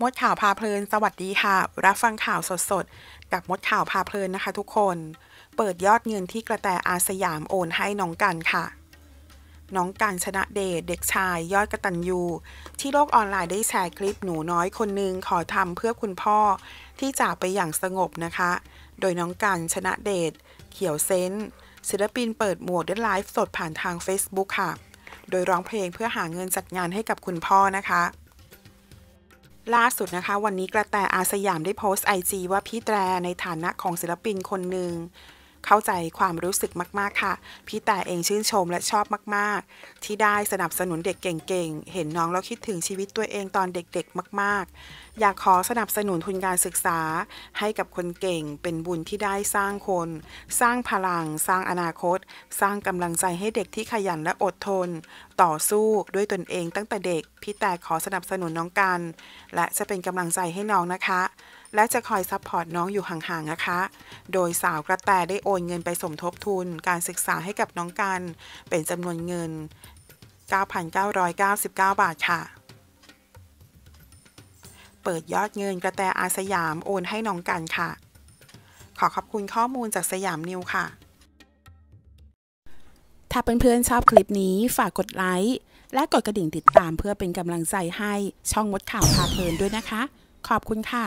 มดข่าวพาเพลินสวัสดีค่ะ รับฟังข่าวสดสดกับมดข่าวพาเพลินนะคะทุกคน เปิดยอดเงินที่กระแตอาสยามโอนให้น้องกันค่ะ น้องกันชนะเดชเด็กชายยอดกระตันยูที่โลกออนไลน์ได้แชร์คลิปหนูน้อยคนหนึ่งขอทำเพื่อคุณพ่อ ที่จากไปอย่างสงบนะคะ โดยน้องกันชนะเดชเขียวเซนศิลปินเปิดหมวกด้ไลฟ์สดผ่านทาง Facebook ค่ะ โดยร้องเพลงเพื่อหาเงินจัดงานให้กับคุณพ่อนะคะล่าสุดนะคะวันนี้กระแตอาสยามได้โพสต์ไอจีว่าพี่แตรในฐานะของศิลปินคนหนึ่งเข้าใจความรู้สึกมากๆค่ะ พี่แต่เองชื่นชมและชอบมากๆ ที่ได้สนับสนุนเด็กเก่งๆเห็นน้องแล้วคิดถึงชีวิตตัวเองตอนเด็กๆมาก ๆ อยากขอสนับสนุนทุนการศึกษา ให้กับคนเก่ง เป็นบุญที่ได้สร้างคน สร้างพลัง สร้างอนาคต สร้างกำลังใจให้เด็กที่ขยันและอดทน ต่อสู้ด้วยตนเองตั้งแต่เด็ก พี่แต่ขอสนับสนุนน้องกัน และจะเป็นกำลังใจให้น้องนะคะและจะคอยซัพพอร์ตน้องอยู่ห่างๆนะคะ โดยสาวกระแตได้โอนเงินไปสมทบทุนการศึกษาให้กับน้องกันเป็นจำนวนเงิน 9,999 บาทค่ะ เปิดยอดเงินกระแตอาสยามโอนให้น้องกันค่ะ ขอขอบคุณข้อมูลจากสยามนิวค่ะ ถ้าเเพื่อนๆชอบคลิปนี้ฝากกดไลค์ และกดกระดิ่งติดตามเพื่อเป็นกำลังใจให้ช่องมดข่าวพาเพลินด้วยนะคะ ขอบคุณค่ะ